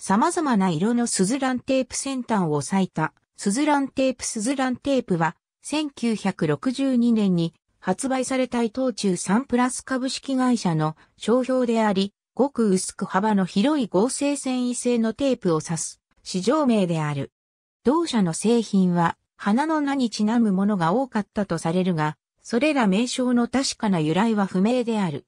様々な色のスズランテープ先端を割いたスズランテープスズランテープは1962年に発売された伊藤中3プラス株式会社の商標であり、ごく薄く幅の広い合成繊維製のテープを指す市場名である。同社の製品は花の名にちなむものが多かったとされるが、それら名称の確かな由来は不明である。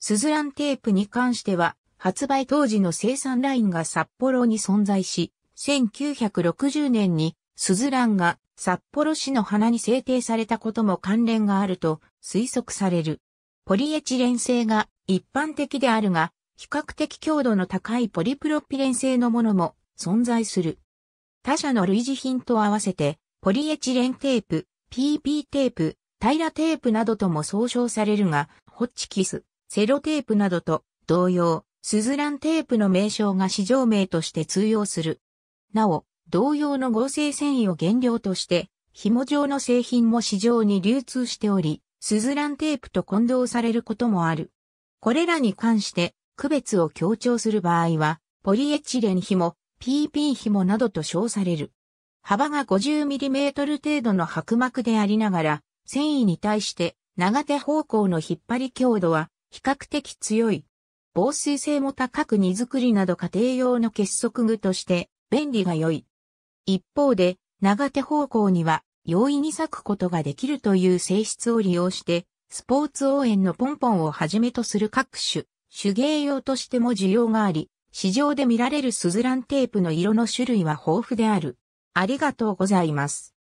スズランテープに関しては、発売当時の生産ラインが札幌に存在し、1960年にスズランが札幌市の花に制定されたことも関連があると推測される。ポリエチレン製が一般的であるが、比較的強度の高いポリプロピレン製のものも存在する。他社の類似品と合わせて、ポリエチレンテープ、PP テープ、平テープなどとも総称されるが、ホッチキス、セロテープなどと同様、スズランテープの名称が市場名として通用する。なお、同様の合成繊維を原料として、紐状の製品も市場に流通しており、スズランテープと混同されることもある。これらに関して、区別を強調する場合は、ポリエチレン紐、PP 紐などと称される。幅が 50mm 程度の薄膜でありながら、繊維に対して長手方向の引っ張り強度は比較的強い。防水性も高く荷造りなど家庭用の結束具として便利が良い。一方で、長手方向には容易に裂くことができるという性質を利用して、スポーツ応援のポンポンをはじめとする各種、手芸用としても需要があり、市場で見られるスズランテープの色の種類は豊富である。ありがとうございます。